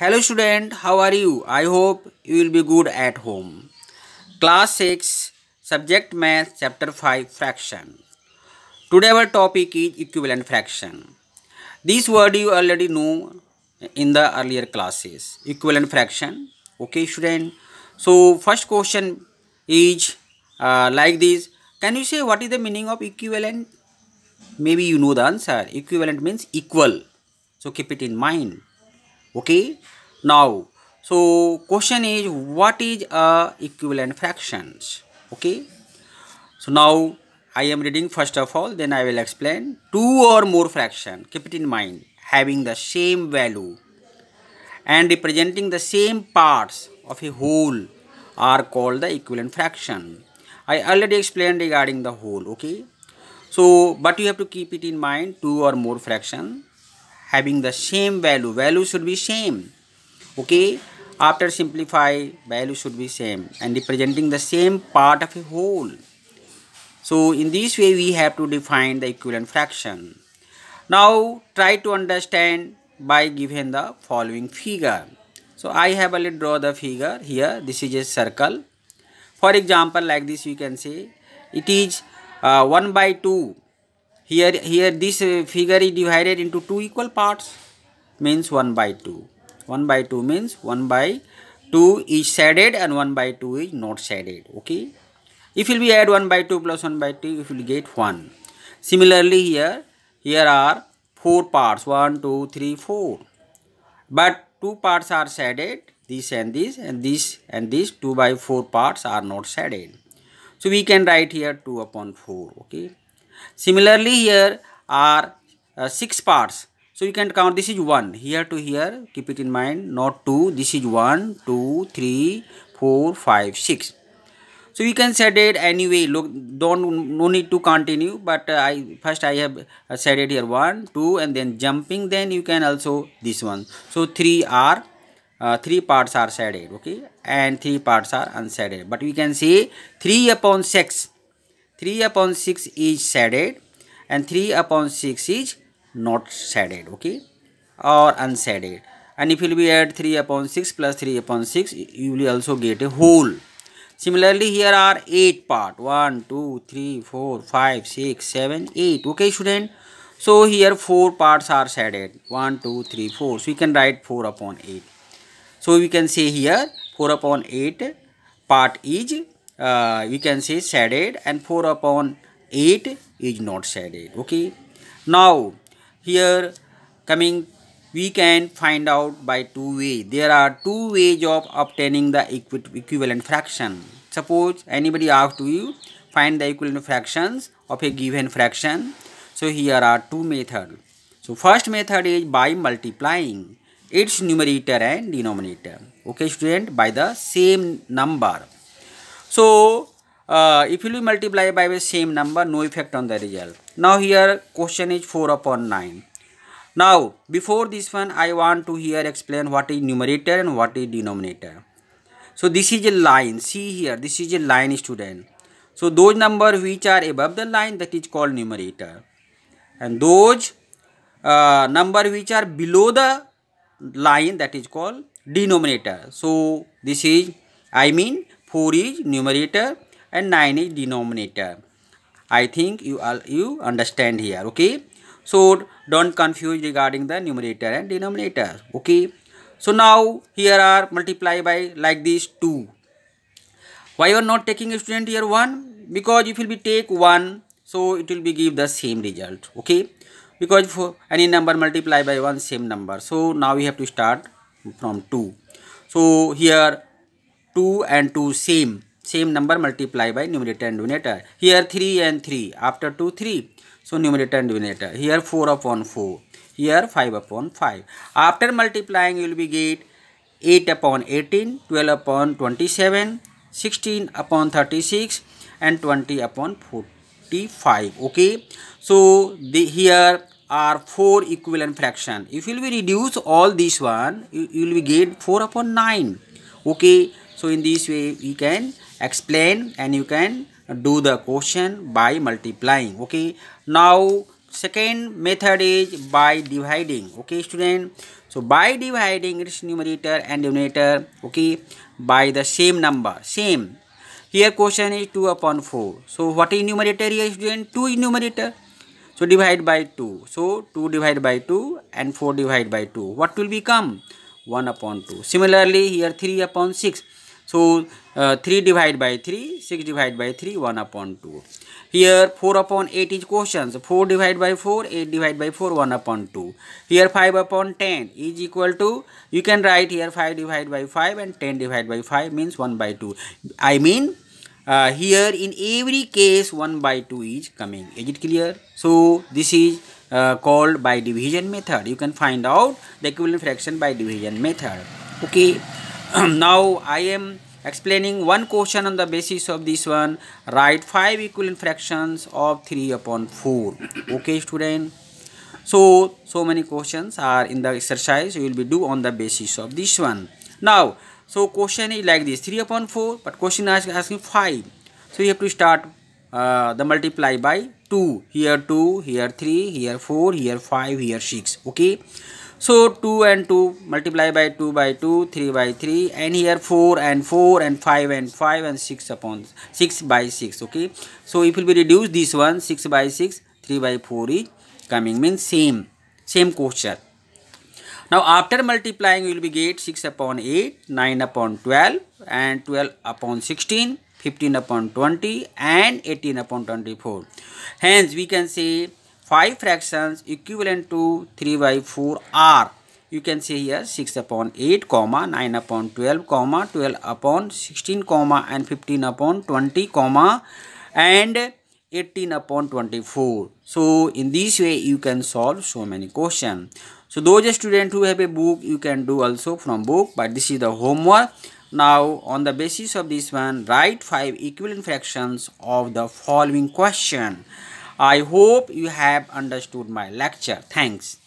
Hello student, how are you? I hope you will be good at home. Class 6, Subject Math, Chapter 5, Fraction. Today our topic is equivalent fraction. This word you already know in the earlier classes. Equivalent fraction. Okay student. So first question is uh, like this. Can you say what is the meaning of equivalent? Maybe you know the answer. Equivalent means equal. So keep it in mind okay now so question is what is a equivalent fractions okay so now i am reading first of all then i will explain two or more fraction keep it in mind having the same value and representing the same parts of a whole are called the equivalent fraction i already explained regarding the whole okay so but you have to keep it in mind two or more fraction having the same value value should be same okay after simplify value should be same and representing the same part of a whole so in this way we have to define the equivalent fraction now try to understand by given the following figure so i have already draw the figure here this is a circle for example like this you can say it is uh, 1 by 2 here here this uh, figure is divided into two equal parts means 1 by 2 1 by 2 means 1 by 2 is shaded and 1 by 2 is not shaded okay if we add 1 by 2 plus 1 by 2 we will get 1 similarly here here are four parts 1 2 3 4 but two parts are shaded this and this and this and this 2 by 4 parts are not shaded so we can write here 2 upon 4 okay Similarly, here are uh, 6 parts. So you can count this is 1 here to here keep it in mind not 2 this is 1 2 3 4 5 6 so you can set it anyway look don't no need to continue but uh, i first i have uh, said it here one two and then jumping then you can also this one so three are uh, three parts are shaded okay and three parts are unshaded but we can say three upon six 3 upon 6 is shaded and 3 upon 6 is not shaded okay or unshaded and if you will be add 3 upon 6 plus 3 upon 6 you will also get a whole similarly here are 8 part 1 2 3 4 5 6 7 8 okay student so here 4 parts are shaded 1 2 3 4 so we can write 4 upon 8 so we can say here 4 upon 8 part is uh, we can say shaded and 4 upon 8 is not shaded okay now here coming we can find out by two ways there are two ways of obtaining the equi equivalent fraction suppose anybody asked you find the equivalent fractions of a given fraction so here are two method. so first method is by multiplying its numerator and denominator okay student by the same number so, uh, if you multiply by the same number, no effect on the result. Now here question is 4 upon 9. Now, before this one, I want to here explain what is numerator and what is denominator. So this is a line. See here, this is a line student. So those number which are above the line, that is called numerator. And those uh, number which are below the line, that is called denominator. So this is, I mean, 4 is numerator and 9 is denominator. I think you all you understand here. Okay. So don't confuse regarding the numerator and denominator. Okay. So now here are multiply by like this 2. Why you are not taking a student here 1? Because if you will be take 1 so it will be give the same result. Okay. Because for any number multiply by 1 same number. So now we have to start from 2. So here 2 and 2 same same number multiply by numerator and denominator here 3 and 3 after 2 3 so numerator and denominator here 4 upon 4 here 5 upon 5 after multiplying you will be get 8 upon 18 12 upon 27 16 upon 36 and 20 upon 45 okay so the here are four equivalent fraction if you will be reduce all this one you, will be get 4 upon 9 okay so in this way we can explain and you can do the question by multiplying. Okay. Now second method is by dividing. Okay student. So by dividing its numerator and denominator. Okay. By the same number. Same. Here question is 2 upon 4. So what is numerator here student? 2 is numerator. So divide by 2. So 2 divided by 2 and 4 divided by 2. What will become? 1 upon 2. Similarly here 3 upon 6. So, uh, 3 divided by 3, 6 divided by 3, 1 upon 2. Here 4 upon 8 is So 4 divided by 4, 8 divided by 4, 1 upon 2. Here 5 upon 10 is equal to, you can write here 5 divided by 5 and 10 divided by 5 means 1 by 2. I mean, uh, here in every case 1 by 2 is coming. Is it clear? So, this is uh, called by division method. You can find out the equivalent fraction by division method. Okay. now I am explaining one question on the basis of this one write five equivalent fractions of 3 upon 4 okay student so so many questions are in the exercise you will be do on the basis of this one now so question is like this 3 upon 4 but question is asking 5 so you have to start uh, the multiply by 2 here 2 here 3 here 4 here 5 here 6 okay so 2 and 2 multiply by 2 by 2 3 by 3 and here 4 and 4 and 5 and 5 and 6 upon 6 by 6 okay so if will be reduced this one 6 by 6 3 by 4 is coming means same same question now after multiplying we will be get 6 upon 8 9 upon 12 and 12 upon 16 15 upon 20 and 18 upon 24 hence we can say 5 fractions equivalent to 3 by 4 are you can see here 6 upon 8 comma 9 upon 12 comma 12 upon 16 comma and 15 upon 20 comma and 18 upon 24 so in this way you can solve so many question so those students who have a book you can do also from book but this is the homework now on the basis of this one write five equivalent fractions of the following question I hope you have understood my lecture. Thanks.